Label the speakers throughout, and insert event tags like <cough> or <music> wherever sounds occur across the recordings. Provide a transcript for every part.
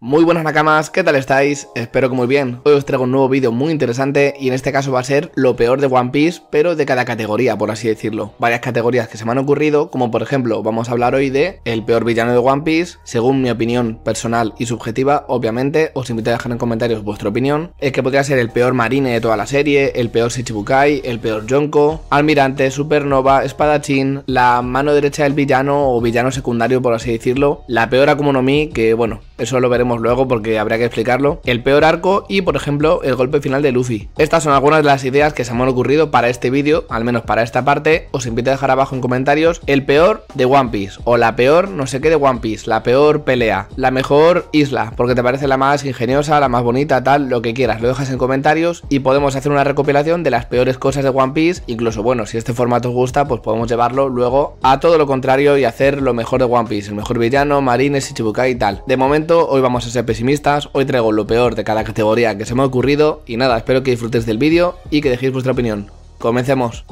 Speaker 1: Muy buenas nakamas, ¿qué tal estáis? Espero que muy bien. Hoy os traigo un nuevo vídeo muy interesante y en este caso va a ser lo peor de One Piece, pero de cada categoría, por así decirlo. Varias categorías que se me han ocurrido, como por ejemplo, vamos a hablar hoy de el peor villano de One Piece, según mi opinión personal y subjetiva, obviamente, os invito a dejar en comentarios vuestra opinión, Es que podría ser el peor marine de toda la serie, el peor Shichibukai, el peor Yonko, almirante, supernova, espadachín, la mano derecha del villano o villano secundario, por así decirlo, la peor Akumonomi, que bueno, eso lo veremos luego porque habría que explicarlo, el peor arco y por ejemplo el golpe final de Luffy. Estas son algunas de las ideas que se me han ocurrido para este vídeo, al menos para esta parte, os invito a dejar abajo en comentarios el peor de One Piece o la peor no sé qué de One Piece, la peor pelea, la mejor isla, porque te parece la más ingeniosa, la más bonita, tal, lo que quieras, lo dejas en comentarios y podemos hacer una recopilación de las peores cosas de One Piece, incluso bueno, si este formato os gusta, pues podemos llevarlo luego a todo lo contrario y hacer lo mejor de One Piece, el mejor villano, marines, y Chibukai y tal. De momento hoy vamos a ser pesimistas, hoy traigo lo peor de cada categoría que se me ha ocurrido y nada, espero que disfrutéis del vídeo y que dejéis vuestra opinión. ¡Comencemos!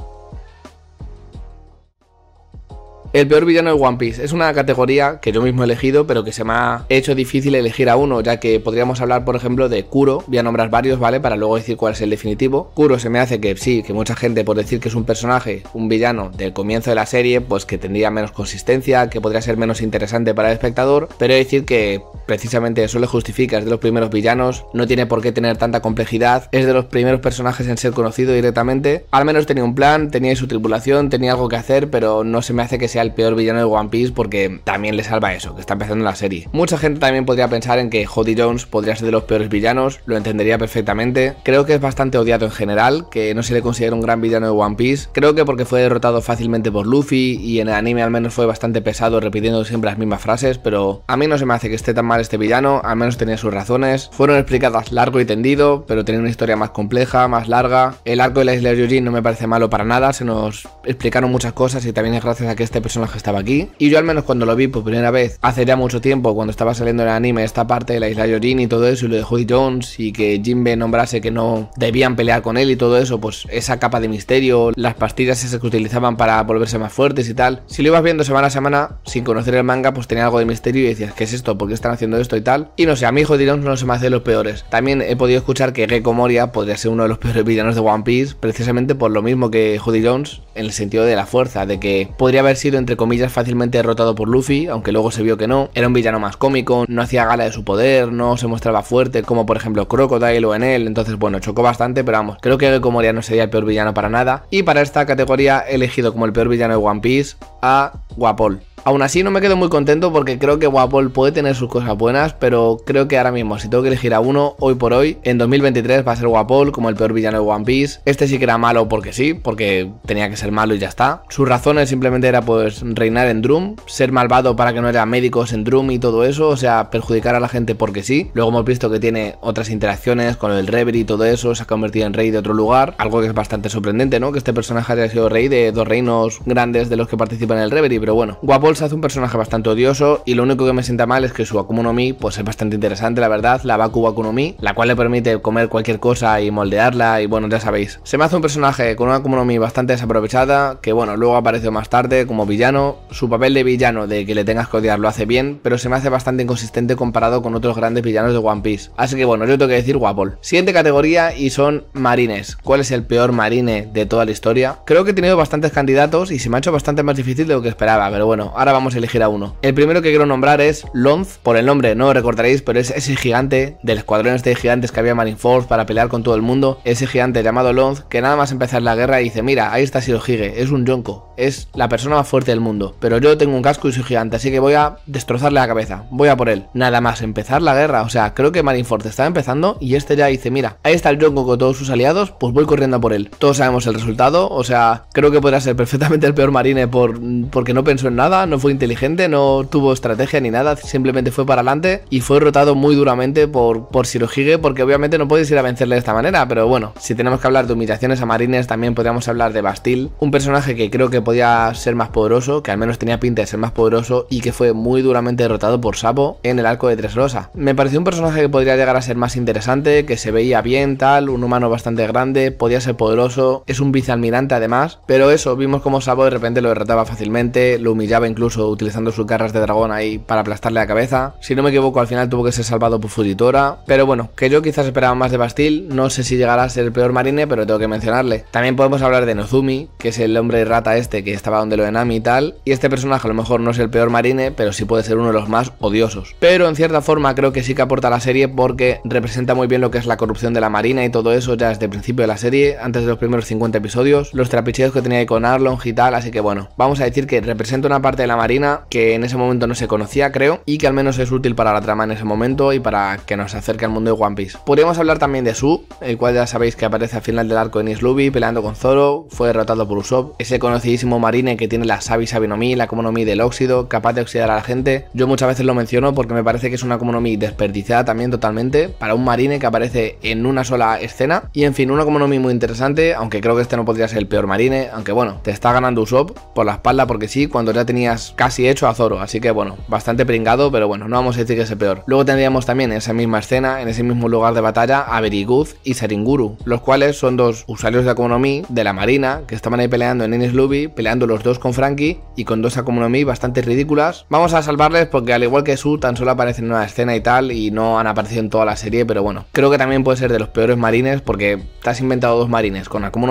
Speaker 1: El peor villano de One Piece es una categoría que yo mismo he elegido, pero que se me ha hecho difícil elegir a uno, ya que podríamos hablar, por ejemplo, de Kuro. Voy a nombrar varios, ¿vale? Para luego decir cuál es el definitivo. Kuro se me hace que sí, que mucha gente, por decir que es un personaje, un villano del comienzo de la serie, pues que tendría menos consistencia, que podría ser menos interesante para el espectador, pero he decir que precisamente eso le justifica, es de los primeros villanos, no tiene por qué tener tanta complejidad, es de los primeros personajes en ser conocido directamente. Al menos tenía un plan, tenía su tripulación, tenía algo que hacer, pero no se me hace que sea el peor villano de One Piece porque también le salva eso, que está empezando la serie. Mucha gente también podría pensar en que Jody Jones podría ser de los peores villanos, lo entendería perfectamente. Creo que es bastante odiado en general, que no se le considera un gran villano de One Piece. Creo que porque fue derrotado fácilmente por Luffy y en el anime al menos fue bastante pesado repitiendo siempre las mismas frases, pero a mí no se me hace que esté tan mal este villano, al menos tenía sus razones. Fueron explicadas largo y tendido, pero tenía una historia más compleja, más larga. El arco de la isla de no me parece malo para nada, se nos explicaron muchas cosas y también es gracias a que este personaje que estaba aquí. Y yo al menos cuando lo vi por primera vez, hace ya mucho tiempo, cuando estaba saliendo el anime esta parte de la isla Yorin y todo eso, y lo de Hoy Jones, y que Jinbe nombrase que no debían pelear con él y todo eso, pues esa capa de misterio, las pastillas esas que utilizaban para volverse más fuertes y tal. Si lo ibas viendo semana a semana, sin conocer el manga, pues tenía algo de misterio y decías, ¿qué es esto? ¿Por qué están haciendo esto y tal? Y no sé, a mí Hoy Jones no se me hace de los peores. También he podido escuchar que Gecko Moria podría ser uno de los peores villanos de One Piece, precisamente por lo mismo que Hoodie Jones, en el sentido de la fuerza, de que podría haber sido entre comillas fácilmente derrotado por Luffy, aunque luego se vio que no. Era un villano más cómico, no hacía gala de su poder, no se mostraba fuerte, como por ejemplo Crocodile o en él. Entonces, bueno, chocó bastante, pero vamos, creo que Gecko Moria no sería el peor villano para nada. Y para esta categoría he elegido como el peor villano de One Piece a Guapol. Aún así no me quedo muy contento porque creo que Wapol puede tener sus cosas buenas, pero creo que ahora mismo si tengo que elegir a uno, hoy por hoy, en 2023 va a ser Wapol como el peor villano de One Piece. Este sí que era malo porque sí, porque tenía que ser malo y ya está. Sus razones simplemente era pues reinar en Drum, ser malvado para que no haya médicos en Drum y todo eso, o sea, perjudicar a la gente porque sí. Luego hemos visto que tiene otras interacciones con el Reverie y todo eso, se ha convertido en rey de otro lugar, algo que es bastante sorprendente, ¿no? Que este personaje haya sido rey de dos reinos grandes de los que participan en el Reverie, pero bueno, Wapol se hace un personaje bastante odioso y lo único que me sienta mal es que su Akuma pues es bastante interesante, la verdad, la Baku Akuma Mi, la cual le permite comer cualquier cosa y moldearla y bueno, ya sabéis. Se me hace un personaje con una Akuma bastante desaprovechada, que bueno, luego apareció más tarde como villano, su papel de villano de que le tengas que odiar lo hace bien, pero se me hace bastante inconsistente comparado con otros grandes villanos de One Piece. Así que bueno, yo tengo que decir Guapol. Siguiente categoría y son marines. ¿Cuál es el peor marine de toda la historia? Creo que he tenido bastantes candidatos y se me ha hecho bastante más difícil de lo que esperaba, pero bueno, ahora vamos a elegir a uno. El primero que quiero nombrar es Lonz, por el nombre no recordaréis, pero es ese gigante del escuadrón este de gigantes que había Marine force para pelear con todo el mundo, ese gigante llamado Lonz que nada más empezar la guerra dice, mira, ahí está Shirohige, es un Yonko, es la persona más fuerte del mundo, pero yo tengo un casco y soy gigante, así que voy a destrozarle la cabeza, voy a por él. Nada más empezar la guerra, o sea, creo que force está empezando y este ya dice, mira, ahí está el Yonko con todos sus aliados, pues voy corriendo por él. Todos sabemos el resultado, o sea, creo que podrá ser perfectamente el peor marine por, porque no pensó en nada, no no fue inteligente, no tuvo estrategia ni nada, simplemente fue para adelante y fue derrotado muy duramente por, por Shirohige, porque obviamente no puedes ir a vencerle de esta manera, pero bueno, si tenemos que hablar de humillaciones a Marines, también podríamos hablar de Bastil, un personaje que creo que podía ser más poderoso, que al menos tenía pinta de ser más poderoso y que fue muy duramente derrotado por Sapo en el arco de Tres Rosa. Me pareció un personaje que podría llegar a ser más interesante, que se veía bien, tal, un humano bastante grande, podía ser poderoso, es un vicealmirante además, pero eso, vimos como Sapo de repente lo derrotaba fácilmente, lo humillaba incluso incluso utilizando sus garras de dragón ahí para aplastarle la cabeza. Si no me equivoco, al final tuvo que ser salvado por Fujitora, Pero bueno, que yo quizás esperaba más de Bastille. No sé si llegará a ser el peor marine, pero tengo que mencionarle. También podemos hablar de Nozumi, que es el hombre rata este que estaba donde lo enami y tal. Y este personaje a lo mejor no es el peor marine, pero sí puede ser uno de los más odiosos. Pero en cierta forma creo que sí que aporta la serie porque representa muy bien lo que es la corrupción de la marina y todo eso ya desde el principio de la serie, antes de los primeros 50 episodios, los trapicheos que tenía con Arlong y tal. Así que bueno, vamos a decir que representa una parte de la Marina que en ese momento no se conocía, creo, y que al menos es útil para la trama en ese momento y para que nos acerque al mundo de One Piece. Podríamos hablar también de Su, el cual ya sabéis que aparece al final del arco de Luby peleando con Zoro, fue derrotado por Usopp, ese conocidísimo marine que tiene la Sabi Sabinomi, la Komonomi del óxido, capaz de oxidar a la gente. Yo muchas veces lo menciono porque me parece que es una Komonomi desperdiciada también totalmente para un marine que aparece en una sola escena. Y en fin, una Komonomi muy interesante, aunque creo que este no podría ser el peor marine, aunque bueno, te está ganando Usopp por la espalda porque sí, cuando ya tenía casi hecho a Zoro, así que bueno, bastante pringado, pero bueno, no vamos a decir que es peor. Luego tendríamos también en esa misma escena, en ese mismo lugar de batalla, a Beriguz y Seringuru, los cuales son dos usuarios de Mi de la Marina que estaban ahí peleando en Ennis Luby peleando los dos con Frankie y con dos Mi bastante ridículas. Vamos a salvarles porque al igual que Su, tan solo aparecen en una escena y tal, y no han aparecido en toda la serie, pero bueno, creo que también puede ser de los peores marines porque te has inventado dos marines con Akuma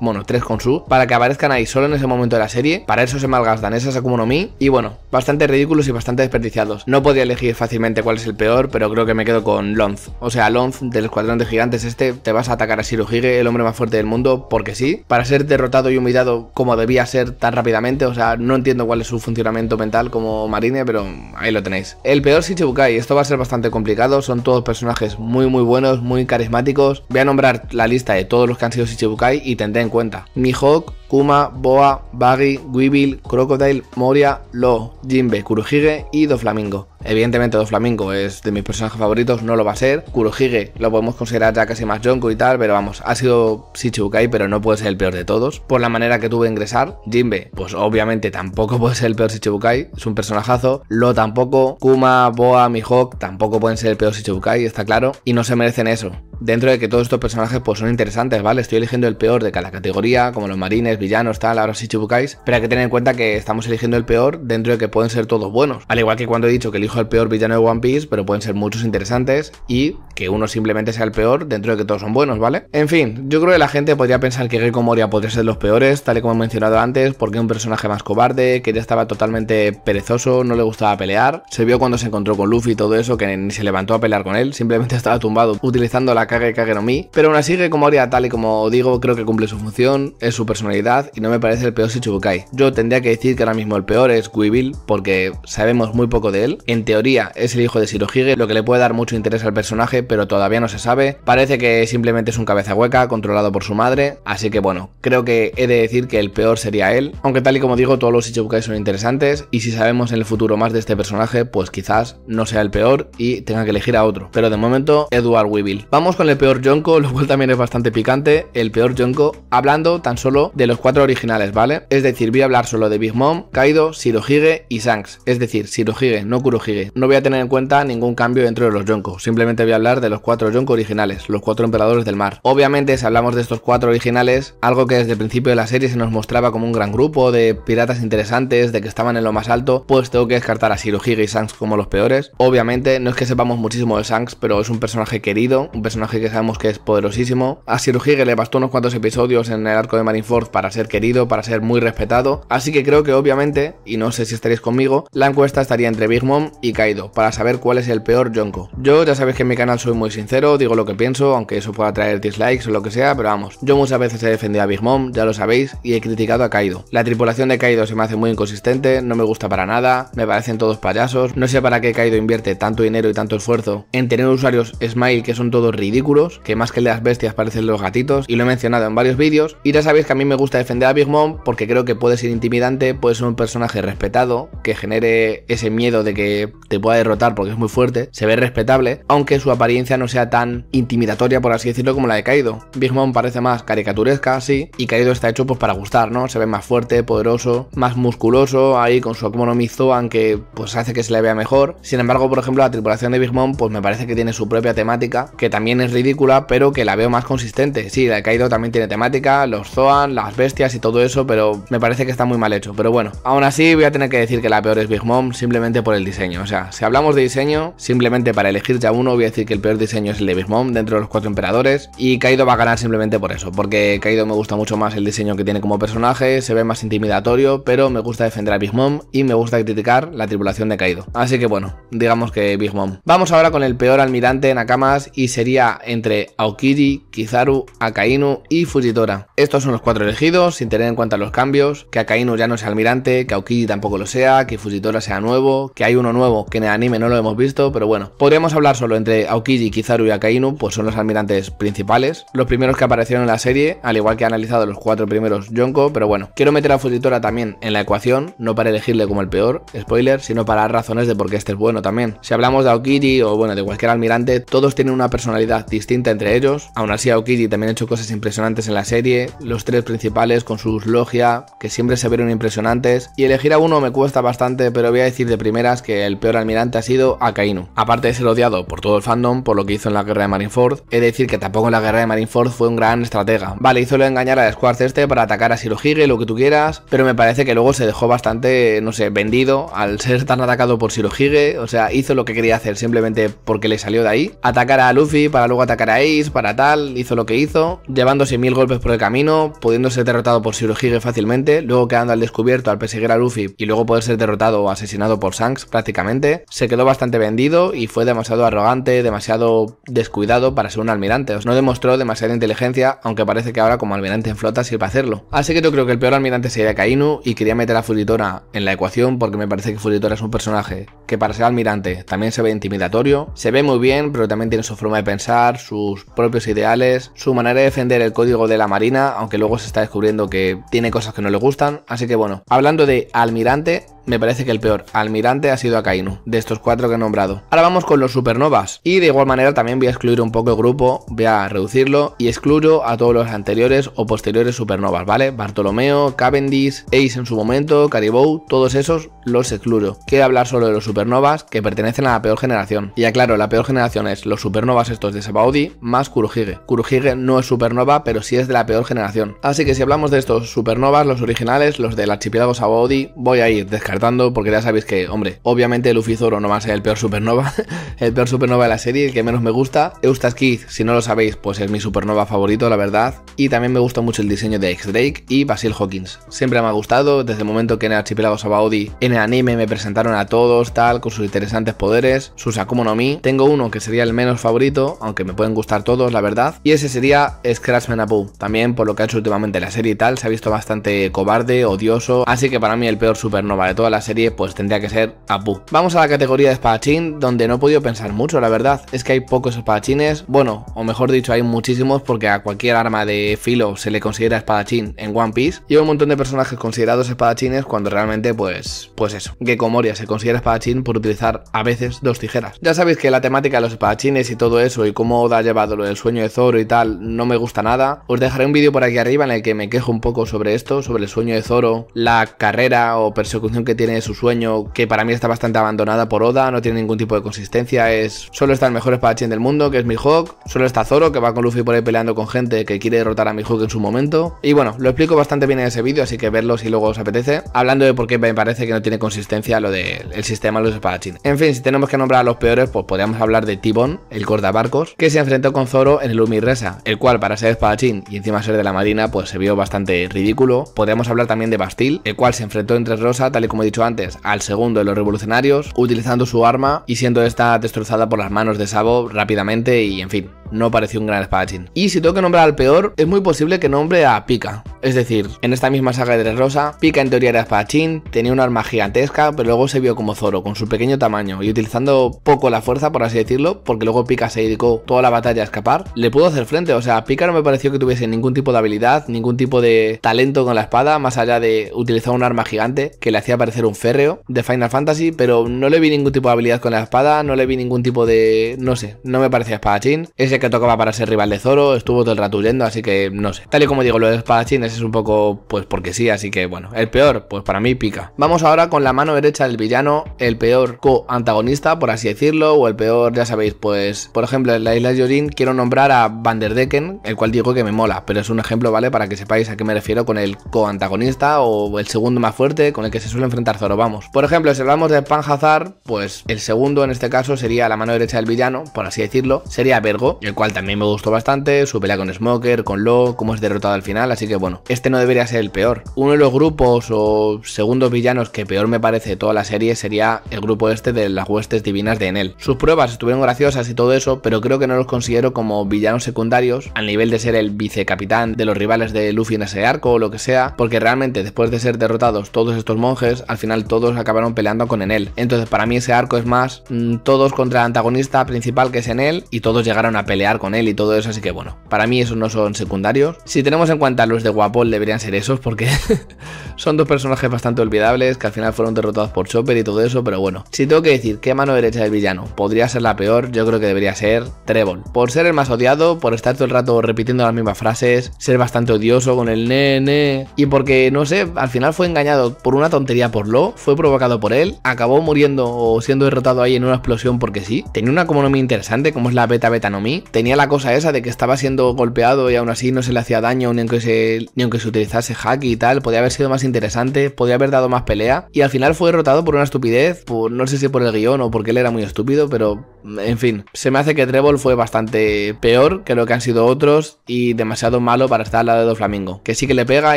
Speaker 1: bueno, tres con Su, para que aparezcan ahí solo en ese momento de la serie. Para eso se malgastan esas Akuma mí, Y bueno, bastante ridículos y bastante desperdiciados. No podía elegir fácilmente cuál es el peor, pero creo que me quedo con Lonz. O sea, Lonz del Escuadrón de Gigantes este, te vas a atacar a Shirohige, el hombre más fuerte del mundo, porque sí. Para ser derrotado y humillado como debía ser tan rápidamente, o sea, no entiendo cuál es su funcionamiento mental como Marine, pero ahí lo tenéis. El peor Shichibukai, esto va a ser bastante complicado, son todos personajes muy muy buenos, muy carismáticos. Voy a nombrar la lista de todos los que han sido Shichibukai y tendré en cuenta. mi Mihawk, Kuma, Boa, Baggy, Weevil, Crocodile, Moria, Lo, Jinbe, Kuruhige y Doflamingo. Evidentemente Doflamingo es de mis personajes favoritos, no lo va a ser. Kurohige lo podemos considerar ya casi más Jonko y tal, pero vamos, ha sido Shichibukai, pero no puede ser el peor de todos. Por la manera que tuve de ingresar, Jinbe, pues obviamente tampoco <laughs> puede ser el peor Shichibukai, es un personajazo. Lo tampoco, Kuma, Boa, Mihawk tampoco pueden ser el peor Shichibukai, está claro, y no se merecen eso. Dentro de que todos estos personajes pues son interesantes, ¿vale? Estoy eligiendo el peor de cada categoría, como los marines, villanos, tal, ahora Shichibukais, pero hay que tener en cuenta que estamos eligiendo el peor dentro de que pueden ser todos buenos. Al igual que cuando he dicho que elijo al el peor villano de One Piece, pero pueden ser muchos interesantes y que uno simplemente sea el peor dentro de que todos son buenos, ¿vale? En fin, yo creo que la gente podría pensar que Gecko Moria podría ser los peores, tal y como he mencionado antes, porque es un personaje más cobarde, que ya estaba totalmente perezoso, no le gustaba pelear, se vio cuando se encontró con Luffy y todo eso, que ni se levantó a pelear con él, simplemente <laughs> estaba tumbado utilizando la Kage Kage no Mi, pero aún así Gecko Moria, tal y como digo, creo que cumple su función, es su personalidad y no me parece el peor Shichibukai. Yo tendría que decir que ahora mismo el peor es Guibil, porque sabemos muy poco de él, en teoría es el hijo de Shirohige, lo que le puede dar mucho interés al personaje, pero todavía no se sabe. Parece que simplemente es un cabeza hueca controlado por su madre, así que bueno, creo que he de decir que el peor sería él, aunque tal y como digo, todos los Ichibukai son interesantes y si sabemos en el futuro más de este personaje, pues quizás no sea el peor y tenga que elegir a otro. Pero de momento, Edward Weevil. Vamos con el peor Yonko, <laughs> lo cual también es bastante picante, el peor Yonko, hablando tan solo de los cuatro originales, ¿vale? Es decir, voy a hablar solo de Big Mom, Kaido, Shirohige y Shanks, es decir, Shirohige, no Kurohige no voy a tener en cuenta ningún cambio dentro de los Yonko, simplemente voy a hablar de los cuatro Yonko originales, los cuatro emperadores del mar. Obviamente, si hablamos de estos cuatro originales, algo que desde el principio de la serie se nos mostraba como un gran grupo de piratas interesantes, de que estaban en lo más alto, pues tengo que descartar a Shirohige y Shanks como los peores. Obviamente, no es que sepamos muchísimo de Shanks, pero es un personaje querido, un personaje que sabemos que es poderosísimo. A Shirohige le bastó unos cuantos episodios en el arco de Marineford para ser querido, para ser muy respetado, así que creo que obviamente, y no sé si estaréis conmigo, la encuesta estaría entre Big Mom y Kaido para saber cuál es el peor Yonko. Yo ya sabéis que en mi canal soy muy sincero, digo lo que pienso, aunque eso pueda traer dislikes o lo que sea, pero vamos, yo muchas veces he defendido a Big Mom, ya lo sabéis, y he criticado a Kaido. La tripulación de Kaido se me hace muy inconsistente, no me gusta para nada, me parecen todos payasos, no sé para qué Kaido invierte tanto dinero y tanto esfuerzo en tener usuarios Smile que son todos ridículos, que más que el de las bestias parecen los gatitos, y lo he mencionado en varios vídeos, y ya sabéis que a mí me gusta defender a Big Mom porque creo que puede ser intimidante, puede ser un personaje respetado, que genere ese miedo de que te pueda derrotar porque es muy fuerte, se ve respetable, aunque su apariencia no sea tan intimidatoria, por así decirlo, como la de Kaido. Big Mom parece más caricaturesca, sí, y Kaido está hecho pues para gustar, ¿no? Se ve más fuerte, poderoso, más musculoso, ahí con su no Zoan que pues hace que se le vea mejor. Sin embargo, por ejemplo, la tripulación de Big Mom pues me parece que tiene su propia temática, que también es ridícula, pero que la veo más consistente. Sí, la de Kaido también tiene temática, los Zoan, las bestias y todo eso, pero me parece que está muy mal hecho. Pero bueno, aún así voy a tener que decir que la peor es Big Mom simplemente por el diseño. O sea, si hablamos de diseño, simplemente para elegir ya uno, voy a decir que el peor diseño es el de Big Mom dentro de los cuatro emperadores. Y Kaido va a ganar simplemente por eso, porque Kaido me gusta mucho más el diseño que tiene como personaje, se ve más intimidatorio, pero me gusta defender a Big Mom y me gusta criticar la tripulación de Kaido. Así que bueno, digamos que Big Mom. Vamos ahora con el peor almirante en Nakamas y sería entre Aokiri, Kizaru, Akainu y Fujitora. Estos son los cuatro elegidos, sin tener en cuenta los cambios, que Akainu ya no sea almirante, que Aokiri tampoco lo sea, que Fujitora sea nuevo, que hay uno nuevo que en el anime no lo hemos visto, pero bueno. Podríamos hablar solo entre Aokiji, Kizaru y Akainu, pues son los almirantes principales, los primeros que aparecieron en la serie, al igual que he analizado los cuatro primeros Yonko, pero bueno. Quiero meter a Fujitora también en la ecuación, no para elegirle como el peor, spoiler, sino para razones de por qué este es bueno también. Si hablamos de Aokiji o bueno, de cualquier almirante, todos tienen una personalidad distinta entre ellos, aún así Aokiji también ha hecho cosas impresionantes en la serie, los tres principales con sus logia, que siempre se vieron impresionantes, y elegir a uno me cuesta bastante, pero voy a decir de primeras que el peor almirante ha sido Akainu. Aparte de ser odiado por todo el fandom por lo que hizo en la guerra de Marineford, Es decir que tampoco en la guerra de Marineford fue un gran estratega. Vale, hizo lo de engañar a Squad este para atacar a Shirohige, lo que tú quieras, pero me parece que luego se dejó bastante, no sé, vendido al ser tan atacado por Shirohige, o sea, hizo lo que quería hacer simplemente porque le salió de ahí. Atacar a Luffy para luego atacar a Ace, para tal, hizo lo que hizo, llevándose mil golpes por el camino, pudiendo ser derrotado por Shirohige fácilmente, luego quedando al descubierto al perseguir a Luffy y luego poder ser derrotado o asesinado por Shanks prácticamente se quedó bastante vendido y fue demasiado arrogante, demasiado descuidado para ser un almirante. no demostró demasiada inteligencia, aunque parece que ahora como almirante en flota sirve hacerlo. Así que yo creo que el peor almirante sería Kainu y quería meter a Furitora en la ecuación porque me parece que Furitora es un personaje que para ser almirante también se ve intimidatorio, se ve muy bien, pero también tiene su forma de pensar, sus propios ideales, su manera de defender el código de la marina, aunque luego se está descubriendo que tiene cosas que no le gustan. Así que bueno, hablando de almirante, me parece que el peor almirante ha sido Akainu, de estos cuatro que he nombrado. Ahora vamos con los supernovas, y de igual manera también voy a excluir un poco el grupo, voy a reducirlo, y excluyo a todos los anteriores o posteriores supernovas, ¿vale? Bartolomeo, Cavendish, Ace en su momento, Caribou, todos esos los excluyo. Quiero hablar solo de los supernovas que pertenecen a la peor generación. Y aclaro, la peor generación es los supernovas estos de Sabaudi más Kuruhige. Kuruhige no es supernova, pero sí es de la peor generación. Así que si hablamos de estos supernovas, los originales, los del archipiélago Sabaudi, voy a ir descargando porque ya sabéis que, hombre, obviamente Luffy Zoro no va a ser el peor supernova, <laughs> el peor supernova de la serie, el que menos me gusta. Eustace Keith, si no lo sabéis, pues es mi supernova favorito, la verdad. Y también me gusta mucho el diseño de X-Drake y Basil Hawkins. Siempre me ha gustado, desde el momento que en el archipiélago Sabaody, en el anime me presentaron a todos, tal, con sus interesantes poderes, sus Akumo Tengo uno que sería el menos favorito, aunque me pueden gustar todos, la verdad. Y ese sería Scratch Manapu. También por lo que ha hecho últimamente la serie y tal, se ha visto bastante cobarde, odioso. Así que para mí el peor supernova de todo a la serie pues tendría que ser Apu. Vamos a la categoría de espadachín, donde no he podido pensar mucho, la verdad. Es que hay pocos espadachines, bueno, o mejor dicho, hay muchísimos porque a cualquier arma de filo se le considera espadachín en One Piece. Y hay un montón de personajes considerados espadachines cuando realmente pues, pues eso. Gecko Moria se considera espadachín por utilizar a veces dos tijeras. Ya sabéis que la temática de los espadachines y todo eso y cómo Oda ha llevado lo del sueño de Zoro y tal no me gusta nada. Os dejaré un vídeo por aquí arriba en el que me quejo un poco sobre esto, sobre el sueño de Zoro, la carrera o persecución que tiene su sueño, que para mí está bastante abandonada por Oda, no tiene ningún tipo de consistencia, es solo está el mejor espadachín del mundo, que es Mihawk, solo está Zoro, que va con Luffy por ahí peleando con gente que quiere derrotar a Mihawk en su momento. Y bueno, lo explico bastante bien en ese vídeo, así que verlo si luego os apetece. Hablando de por qué me parece que no tiene consistencia lo del sistema de los espadachín, En fin, si tenemos que nombrar a los peores, pues podríamos hablar de Tibon, el barcos que se enfrentó con Zoro en el Umi Resa, el cual para ser espadachín y encima ser de la marina, pues se vio bastante ridículo. Podríamos hablar también de Bastil, el cual se enfrentó entre Rosa, tal y como dicho antes, al segundo de los revolucionarios, utilizando su arma y siendo esta destrozada por las manos de Sabo rápidamente y en fin no pareció un gran espadachín. Y si tengo que nombrar al peor, es muy posible que nombre a Pika. Es decir, en esta misma saga de Tres Rosa, Pika en teoría era espadachín, tenía un arma gigantesca, pero luego se vio como Zoro, con su pequeño tamaño y utilizando poco la fuerza, por así decirlo, porque luego Pika se dedicó toda la batalla a escapar, le pudo hacer frente. O sea, Pika no me pareció que tuviese ningún tipo de habilidad, ningún tipo de talento con la espada, más allá de utilizar un arma gigante que le hacía parecer un férreo de Final Fantasy, pero no le vi ningún tipo de habilidad con la espada, no le vi ningún tipo de. no sé, no me parecía espadachín. Es que tocaba para ser rival de Zoro, estuvo todo el rato huyendo, así que no sé. Tal y como digo, lo de espadachines es un poco, pues porque sí, así que bueno. El peor, pues para mí pica. Vamos ahora con la mano derecha del villano, el peor co-antagonista, por así decirlo, o el peor, ya sabéis, pues, por ejemplo, en la isla de Yorin quiero nombrar a Vanderdecken, el cual digo que me mola, pero es un ejemplo, ¿vale? Para que sepáis a qué me refiero con el co-antagonista o el segundo más fuerte con el que se suele enfrentar Zoro, vamos. Por ejemplo, si hablamos de Panhazar, pues el segundo en este caso sería la mano derecha del villano, por así decirlo, sería Vergo, el cual también me gustó bastante, su pelea con Smoker, con Lo, cómo es derrotado al final, así que bueno, este no debería ser el peor. Uno de los grupos o segundos villanos que peor me parece de toda la serie sería el grupo este de las huestes divinas de Enel. Sus pruebas estuvieron graciosas y todo eso, pero creo que no los considero como villanos secundarios al nivel de ser el vicecapitán de los rivales de Luffy en ese arco o lo que sea, porque realmente después de ser derrotados todos estos monjes, al final todos acabaron peleando con Enel. Entonces para mí ese arco es más mm, todos contra el antagonista principal que es Enel y todos llegaron a pelear pelear con él y todo eso, así que bueno, para mí esos no son secundarios. Si tenemos en cuenta los de Guapol, deberían ser esos, porque <laughs> son dos personajes bastante olvidables que al final fueron derrotados por Chopper y todo eso, pero bueno. Si tengo que decir qué mano derecha del villano podría ser la peor, yo creo que debería ser Trebol, Por ser el más odiado, por estar todo el rato repitiendo las mismas frases, ser bastante odioso con el nene, y porque, no sé, al final fue engañado por una tontería por Lo, fue provocado por él, acabó muriendo o siendo derrotado ahí en una explosión porque sí. Tenía una Como me interesante, como es la Beta beta me tenía la cosa esa de que estaba siendo golpeado y aún así no se le hacía daño ni aunque se, aunque se utilizase hack y tal. Podía haber sido más interesante, podía haber dado más pelea. Y al final fue derrotado por una estupidez, por, no sé si por el guión o porque él era muy estúpido, pero en fin. Se me hace que Trébol fue bastante peor que lo que han sido otros y demasiado malo para estar al lado de Flamingo. Que sí que le pega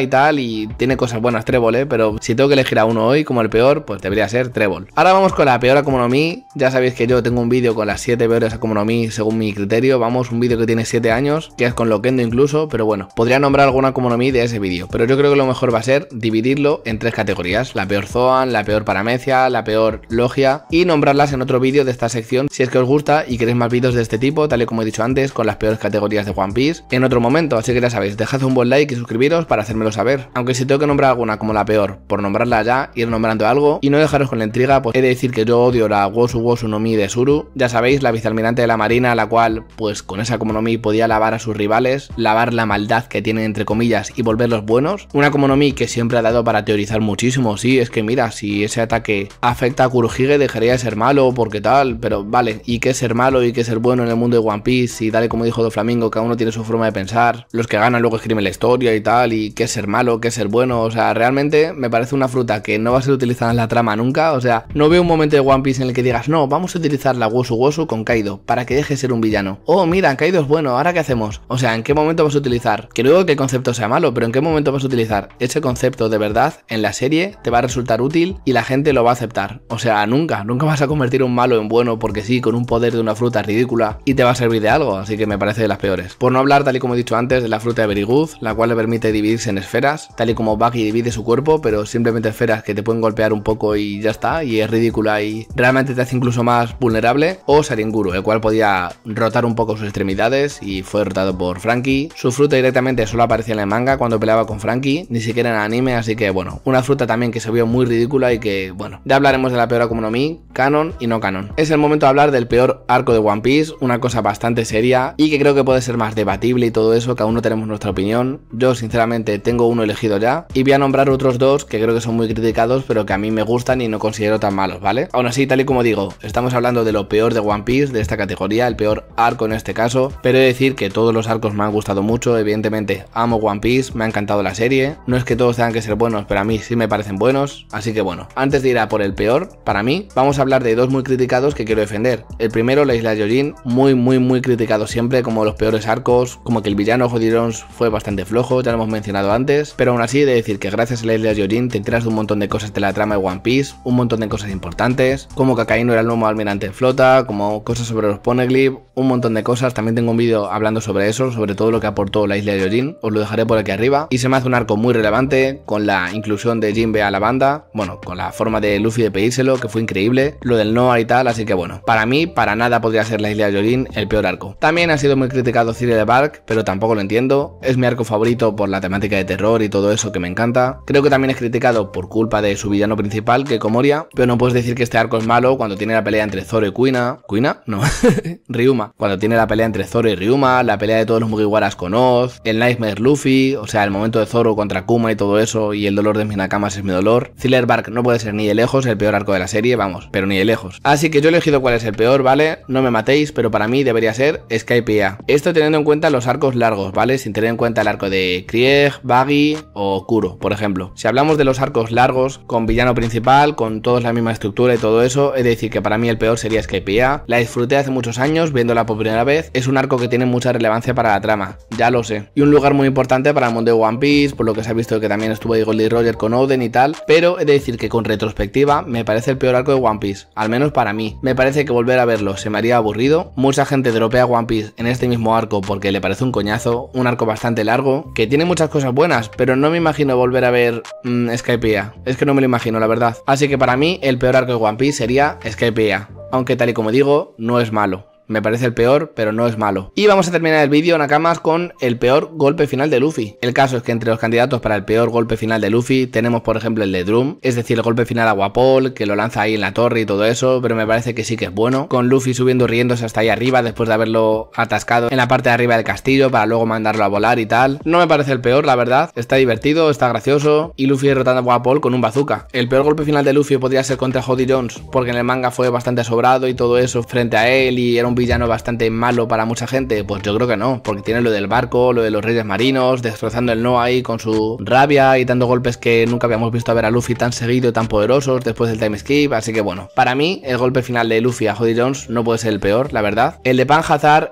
Speaker 1: y tal y tiene cosas buenas Trebol, ¿eh? pero si tengo que elegir a uno hoy como el peor, pues debería ser Trébol. Ahora vamos con la peor Akumonomi. Ya sabéis que yo tengo un vídeo con las 7 peores Akumonomi según mi criterio vamos, un vídeo que tiene 7 años, que es con Loquendo incluso, pero bueno, podría nombrar alguna como mi de ese vídeo, pero yo creo que lo mejor va a ser dividirlo en tres categorías, la peor Zoan, la peor Paramecia, la peor Logia, y nombrarlas en otro vídeo de esta sección si es que os gusta y queréis más vídeos de este tipo, tal y como he dicho antes, con las peores categorías de One Piece, en otro momento, así que ya sabéis, dejad un buen like y suscribiros para hacérmelo saber, aunque si tengo que nombrar alguna como la peor, por nombrarla ya, ir nombrando algo y no dejaros con la intriga, pues he de decir que yo odio la Wosu Wosu no Mi de Suru, ya sabéis, la vicealmirante de la Marina, la cual pues con esa Komonomi podía lavar a sus rivales, lavar la maldad que tienen entre comillas y volverlos buenos. Una Komonomi que siempre ha dado para teorizar muchísimo, sí, es que mira, si ese ataque afecta a Kurohige dejaría de ser malo porque tal, pero vale, ¿y qué ser malo y qué ser bueno en el mundo de One Piece? Y dale como dijo Do Flamingo, cada uno tiene su forma de pensar, los que ganan luego escriben la historia y tal, y qué ser malo, qué ser bueno, o sea, realmente me parece una fruta que no va a ser utilizada en la trama nunca, o sea, no veo un momento de One Piece en el que digas, no, vamos a utilizar la Wosu Wosu con Kaido para que deje de ser un villano. Oh, mira, han caído es bueno, ahora qué hacemos. O sea, ¿en qué momento vas a utilizar? Que luego que el concepto sea malo, pero ¿en qué momento vas a utilizar ese concepto de verdad en la serie? Te va a resultar útil y la gente lo va a aceptar. O sea, nunca, nunca vas a convertir un malo en bueno porque sí, con un poder de una fruta ridícula y te va a servir de algo, así que me parece de las peores. Por no hablar, tal y como he dicho antes, de la fruta de Berigud, la cual le permite dividirse en esferas, tal y como Bucky divide su cuerpo, pero simplemente esferas que te pueden golpear un poco y ya está, y es ridícula y realmente te hace incluso más vulnerable, o Saringuru, el cual podía rotar un poco con sus extremidades y fue derrotado por Frankie. Su fruta directamente solo aparecía en el manga cuando peleaba con Frankie, ni siquiera en el anime, así que bueno, una fruta también que se vio muy ridícula y que bueno, ya hablaremos de la peor no Mi, canon y no canon. Es el momento de hablar del peor arco de One Piece, una cosa bastante seria y que creo que puede ser más debatible y todo eso, que aún no tenemos nuestra opinión. Yo sinceramente tengo uno elegido ya y voy a nombrar otros dos que creo que son muy criticados pero que a mí me gustan y no considero tan malos, ¿vale? Aún así, tal y como digo, estamos hablando de lo peor de One Piece, de esta categoría, el peor arco en este caso, pero he de decir que todos los arcos me han gustado mucho, evidentemente amo One Piece, me ha encantado la serie, no es que todos tengan que ser buenos, pero a mí sí me parecen buenos, así que bueno, antes de ir a por el peor, para mí, vamos a hablar de dos muy criticados que quiero defender. El primero, la isla de muy muy muy criticado siempre, como los peores arcos, como que el villano jodirons fue bastante flojo, ya lo hemos mencionado antes, pero aún así he de decir que gracias a la isla de te enteras de un montón de cosas de la trama de One Piece, un montón de cosas importantes, como Kakaino era el nuevo almirante en flota, como cosas sobre los Poneglyph, un montón de cosas. También tengo un vídeo hablando sobre eso, sobre todo lo que aportó la isla de Yorin, Os lo dejaré por aquí arriba. Y se me hace un arco muy relevante con la inclusión de Jinbe a la banda. Bueno, con la forma de Luffy de pedírselo, que fue increíble. Lo del Noah y tal, así que bueno. Para mí, para nada podría ser la isla de Yorin el peor arco. También ha sido muy criticado Ciri de Bark, pero tampoco lo entiendo. Es mi arco favorito por la temática de terror y todo eso que me encanta. Creo que también es criticado por culpa de su villano principal, que Comoria, pero no puedes decir que este arco es malo cuando tiene la pelea entre Zoro y Kuina. ¿Kuina? No. <laughs> Ryuma. Cuando tiene tiene la pelea entre Zoro y Ryuma, la pelea de todos los Mugiwaras con Oz, el Nightmare Luffy, o sea, el momento de Zoro contra Kuma y todo eso, y el dolor de Minakamas es mi dolor. Ziller Bark no puede ser ni de lejos el peor arco de la serie, vamos, pero ni de lejos. Así que yo he elegido cuál es el peor, ¿vale? No me matéis, pero para mí debería ser A. Esto teniendo en cuenta los arcos largos, ¿vale? Sin tener en cuenta el arco de Krieg, Baggy o Kuro, por ejemplo. Si hablamos de los arcos largos, con villano principal, con todos la misma estructura y todo eso, es decir que para mí el peor sería A. La disfruté hace muchos años viendo la primera vez, es un arco que tiene mucha relevancia para la trama, ya lo sé. Y un lugar muy importante para el mundo de One Piece, por lo que se ha visto que también estuvo ahí Goldie Roger con Oden y tal, pero he de decir que con retrospectiva me parece el peor arco de One Piece, al menos para mí. Me parece que volver a verlo se me haría aburrido, mucha gente dropea One Piece en este mismo arco porque le parece un coñazo, un arco bastante largo, que tiene muchas cosas buenas, pero no me imagino volver a ver mmm, Skypiea. Es que no me lo imagino, la verdad. Así que para mí el peor arco de One Piece sería Skypiea. Aunque tal y como digo, no es malo. Me parece el peor, pero no es malo. Y vamos a terminar el vídeo, Nakamas, con el peor golpe final de Luffy. El caso es que entre los candidatos para el peor golpe final de Luffy tenemos, por ejemplo, el de Drum, es decir, el golpe final a Wapol, que lo lanza ahí en la torre y todo eso, pero me parece que sí que es bueno. Con Luffy subiendo riéndose hasta ahí arriba después de haberlo atascado en la parte de arriba del castillo para luego mandarlo a volar y tal. No me parece el peor, la verdad. Está divertido, está gracioso y Luffy derrotando a Wapol con un bazooka. El peor golpe final de Luffy podría ser contra Jody Jones, porque en el manga fue bastante sobrado y todo eso frente a él y era un villano bastante malo para mucha gente? Pues yo creo que no, porque tiene lo del barco, lo de los reyes marinos, destrozando el Noah ahí con su rabia y dando golpes que nunca habíamos visto a ver a Luffy tan seguido, tan poderosos después del time skip, así que bueno. Para mí, el golpe final de Luffy a Jody Jones no puede ser el peor, la verdad. El de Pan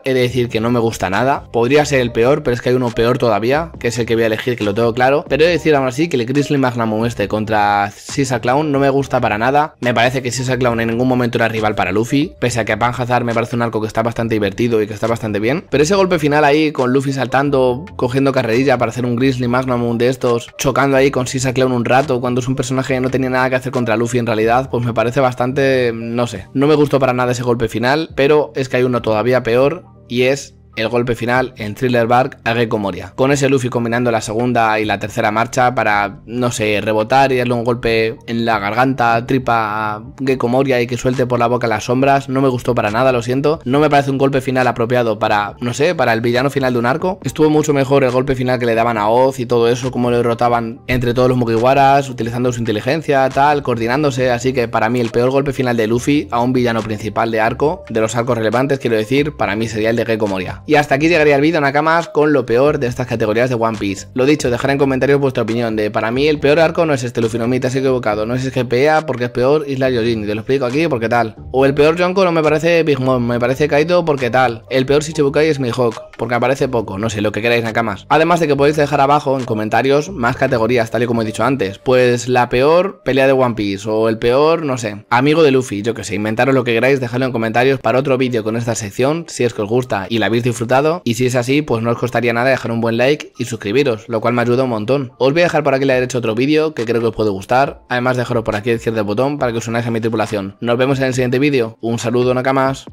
Speaker 1: he de decir que no me gusta nada, podría ser el peor, pero es que hay uno peor todavía, que es el que voy a elegir, que lo tengo claro, pero he de decir aún así que el Grizzly Magnum este contra Sisa Clown no me gusta para nada, me parece que Sisa Clown en ningún momento era rival para Luffy, pese a que a Pan me parece un arco que está bastante divertido y que está bastante bien. Pero ese golpe final ahí con Luffy saltando, cogiendo carrerilla para hacer un Grizzly Magnum de estos, chocando ahí con Sisa Clown un rato cuando es un personaje que no tenía nada que hacer contra Luffy en realidad, pues me parece bastante, no sé, no me gustó para nada ese golpe final, pero es que hay uno todavía peor y es el golpe final en Thriller Bark a Gecko Moria. Con ese Luffy combinando la segunda y la tercera marcha para, no sé, rebotar y darle un golpe en la garganta, tripa a Gecko Moria y que suelte por la boca las sombras, no me gustó para nada, lo siento. No me parece un golpe final apropiado para, no sé, para el villano final de un arco. Estuvo mucho mejor el golpe final que le daban a Oz y todo eso, como lo derrotaban entre todos los Mugiwaras, utilizando su inteligencia, tal, coordinándose. Así que para mí el peor golpe final de Luffy a un villano principal de arco, de los arcos relevantes, quiero decir, para mí sería el de Gecko Moria. Y hasta aquí llegaría el vídeo, Nakamas, con lo peor de estas categorías de One Piece. Lo dicho, dejar en comentarios vuestra opinión de para mí el peor arco no es este Lufinomita, así equivocado, no es GPA porque es peor Isla Yojin, te lo explico aquí porque tal. O el peor Jonko no me parece Big Mom, me parece Kaito porque tal. El peor Shichibukai es Mihawk, porque aparece poco, no sé, lo que queráis Nakamas. Además de que podéis dejar abajo en comentarios más categorías, tal y como he dicho antes. Pues la peor pelea de One Piece o el peor, no sé, amigo de Luffy, yo que sé, inventaros lo que queráis, dejadlo en comentarios para otro vídeo con esta sección si es que os gusta y la habéis disfrutado disfrutado y si es así, pues no os costaría nada dejar un buen like y suscribiros, lo cual me ayuda un montón. Os voy a dejar por aquí la derecha otro vídeo que creo que os puede gustar, además dejaros por aquí el cierre del botón para que os unáis a mi tripulación. Nos vemos en el siguiente vídeo, un saludo nakamas.